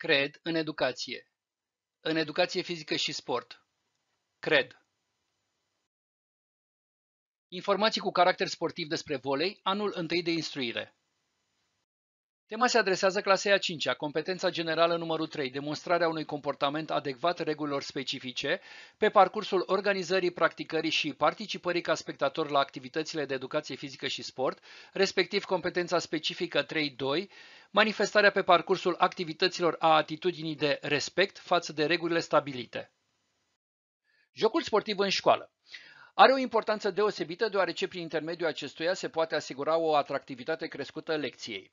Cred în educație. În educație fizică și sport. Cred. Informații cu caracter sportiv despre volei, anul întâi de instruire. Tema se adresează clasei a 5-a, competența generală numărul 3, demonstrarea unui comportament adecvat regulilor specifice pe parcursul organizării, practicării și participării ca spectator la activitățile de educație fizică și sport, respectiv competența specifică 3-2, manifestarea pe parcursul activităților a atitudinii de respect față de regulile stabilite. Jocul sportiv în școală. Are o importanță deosebită deoarece prin intermediul acestuia se poate asigura o atractivitate crescută lecției.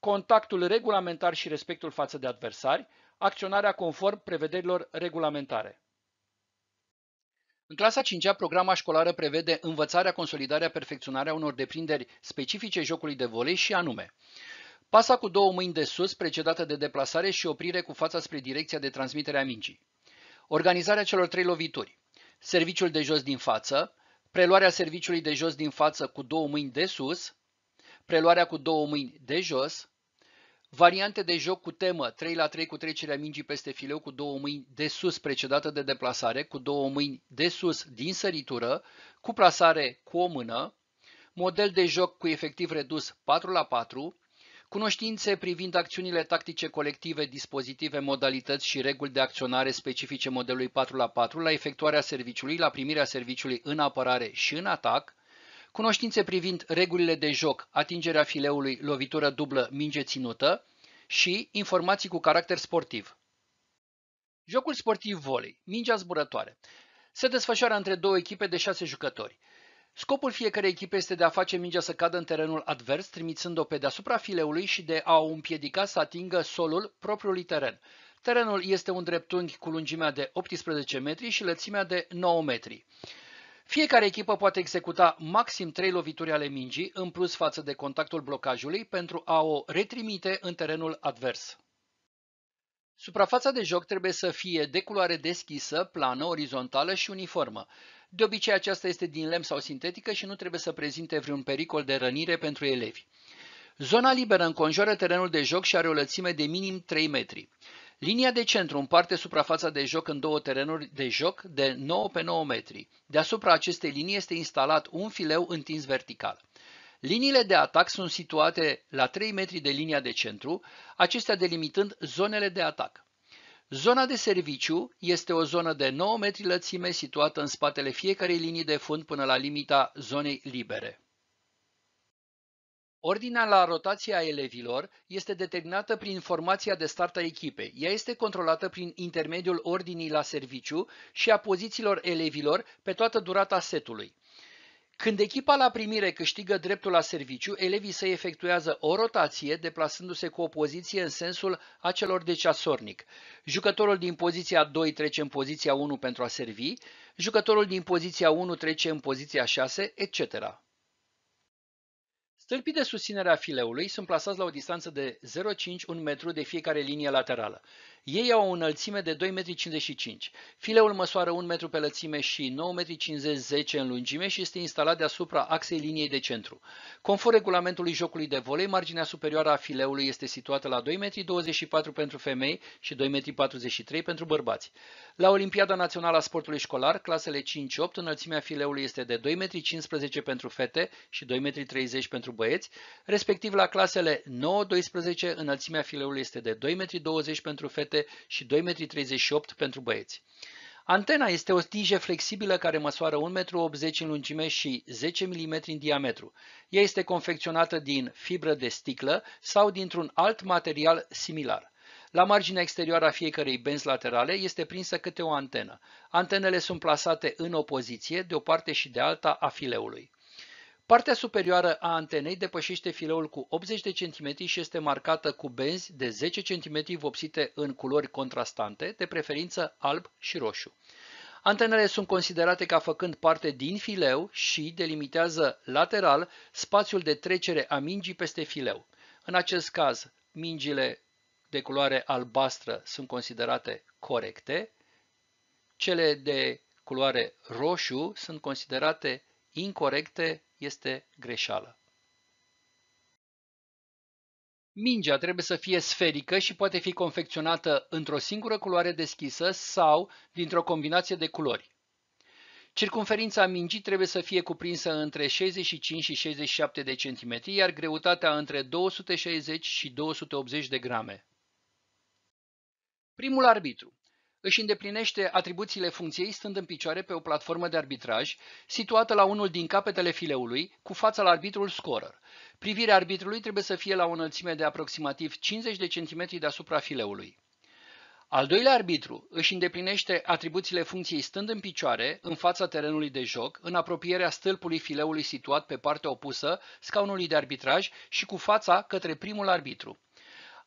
contactul regulamentar și respectul față de adversari, acționarea conform prevederilor regulamentare. În clasa 5 -a, programa școlară prevede învățarea, consolidarea, perfecționarea unor deprinderi specifice jocului de volei și anume Pasa cu două mâini de sus, precedată de deplasare și oprire cu fața spre direcția de transmitere a mingii. Organizarea celor trei lovituri. Serviciul de jos din față, preluarea serviciului de jos din față cu două mâini de sus, preluarea cu două mâini de jos, variante de joc cu temă 3 la 3 cu trecerea mingii peste fileu cu două mâini de sus precedată de deplasare, cu două mâini de sus din săritură, cu plasare cu o mână, model de joc cu efectiv redus 4 la 4, cunoștințe privind acțiunile tactice colective, dispozitive, modalități și reguli de acționare specifice modelului 4 la 4 la efectuarea serviciului, la primirea serviciului în apărare și în atac, cunoștințe privind regulile de joc, atingerea fileului, lovitură dublă, minge ținută și informații cu caracter sportiv. Jocul sportiv volei, mingea zburătoare, se desfășoară între două echipe de șase jucători. Scopul fiecarei echipe este de a face mingea să cadă în terenul advers, trimițând-o pe deasupra fileului și de a o împiedica să atingă solul propriului teren. Terenul este un dreptunghi cu lungimea de 18 metri și lățimea de 9 metri. Fiecare echipă poate executa maxim 3 lovituri ale mingii în plus față de contactul blocajului pentru a o retrimite în terenul advers. Suprafața de joc trebuie să fie de culoare deschisă, plană, orizontală și uniformă. De obicei aceasta este din lemn sau sintetică și nu trebuie să prezinte vreun pericol de rănire pentru elevi. Zona liberă înconjoară terenul de joc și are o lățime de minim 3 metri. Linia de centru împarte suprafața de joc în două terenuri de joc de 9 pe 9 metri. Deasupra acestei linii este instalat un fileu întins vertical. Liniile de atac sunt situate la 3 metri de linia de centru, acestea delimitând zonele de atac. Zona de serviciu este o zonă de 9 metri lățime situată în spatele fiecarei linii de fund până la limita zonei libere. Ordinea la rotație a elevilor este determinată prin informația de start a echipei. Ea este controlată prin intermediul ordinii la serviciu și a pozițiilor elevilor pe toată durata setului. Când echipa la primire câștigă dreptul la serviciu, elevii se efectuează o rotație, deplasându-se cu o poziție în sensul acelor de ceasornic. Jucătorul din poziția 2 trece în poziția 1 pentru a servi, jucătorul din poziția 1 trece în poziția 6, etc. Stâlpii de susținere a fileului sunt plasați la o distanță de 0,5-1 metru de fiecare linie laterală. Ei au o înălțime de 2,55 m. Fileul măsoară 1 metru pe lățime și 9,50 m în lungime și este instalat deasupra axei liniei de centru. Conform regulamentului jocului de volei, marginea superioară a fileului este situată la 2,24 m pentru femei și 2,43 m pentru bărbați. La Olimpiada Națională a Sportului Școlar, clasele 5-8, înălțimea fileului este de 2,15 m pentru fete și 2,30 m pentru băieți, respectiv la clasele 9-12 înălțimea fileului este de 2,20 m pentru fete și 2,38 m pentru băieți. Antena este o stinge flexibilă care măsoară 1,80 m în lungime și 10 mm în diametru. Ea este confecționată din fibră de sticlă sau dintr-un alt material similar. La marginea exterioară a fiecărei benzi laterale este prinsă câte o antenă. Antenele sunt plasate în opoziție, de o parte și de alta a fileului. Partea superioară a antenei depășește fileul cu 80 de cm și este marcată cu benzi de 10 cm vopsite în culori contrastante, de preferință alb și roșu. Antenele sunt considerate ca făcând parte din fileu și delimitează lateral spațiul de trecere a mingii peste fileu. În acest caz, mingile de culoare albastră sunt considerate corecte, cele de culoare roșu sunt considerate incorrecte este greșeală. Mingea trebuie să fie sferică și poate fi confecționată într-o singură culoare deschisă sau dintr-o combinație de culori. Circumferința mingii trebuie să fie cuprinsă între 65 și 67 de centimetri, iar greutatea între 260 și 280 de grame. Primul arbitru își îndeplinește atribuțiile funcției stând în picioare pe o platformă de arbitraj situată la unul din capetele fileului, cu fața la arbitrul scorer. Privirea arbitrului trebuie să fie la o înălțime de aproximativ 50 de centimetri deasupra fileului. Al doilea arbitru își îndeplinește atribuțiile funcției stând în picioare, în fața terenului de joc, în apropierea stâlpului fileului situat pe partea opusă scaunului de arbitraj și cu fața către primul arbitru.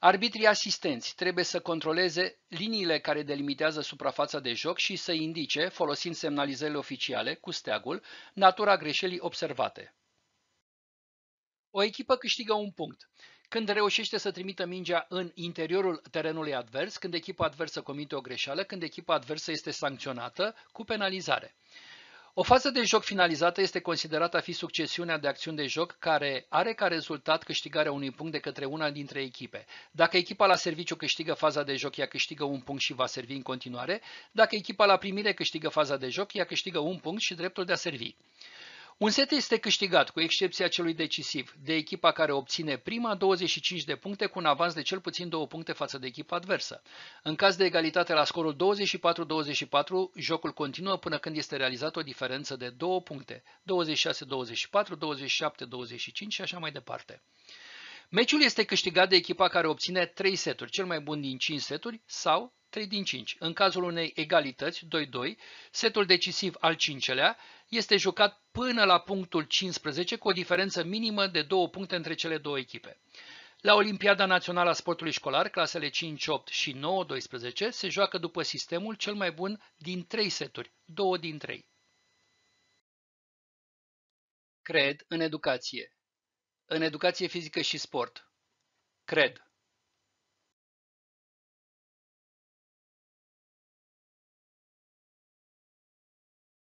Arbitrii asistenți trebuie să controleze liniile care delimitează suprafața de joc și să indice, folosind semnalizările oficiale cu steagul, natura greșelii observate. O echipă câștigă un punct când reușește să trimită mingea în interiorul terenului advers, când echipa adversă comite o greșeală, când echipa adversă este sancționată cu penalizare. O fază de joc finalizată este considerată a fi succesiunea de acțiuni de joc care are ca rezultat câștigarea unui punct de către una dintre echipe. Dacă echipa la serviciu câștigă faza de joc, ea câștigă un punct și va servi în continuare. Dacă echipa la primire câștigă faza de joc, ea câștigă un punct și dreptul de a servi. Un set este câștigat, cu excepția celui decisiv, de echipa care obține prima 25 de puncte cu un avans de cel puțin 2 puncte față de echipa adversă. În caz de egalitate la scorul 24-24, jocul continuă până când este realizată o diferență de 2 puncte, 26-24, 27-25 și așa mai departe. Meciul este câștigat de echipa care obține 3 seturi, cel mai bun din 5 seturi, sau 3 din 5. În cazul unei egalități, 2-2, setul decisiv al cincelea este jucat până la punctul 15 cu o diferență minimă de 2 puncte între cele două echipe. La Olimpiada Națională a Sportului Școlar, clasele 5-8 și 9-12, se joacă după sistemul cel mai bun din 3 seturi, 2 din 3. Cred în educație. În educație fizică și sport. Cred.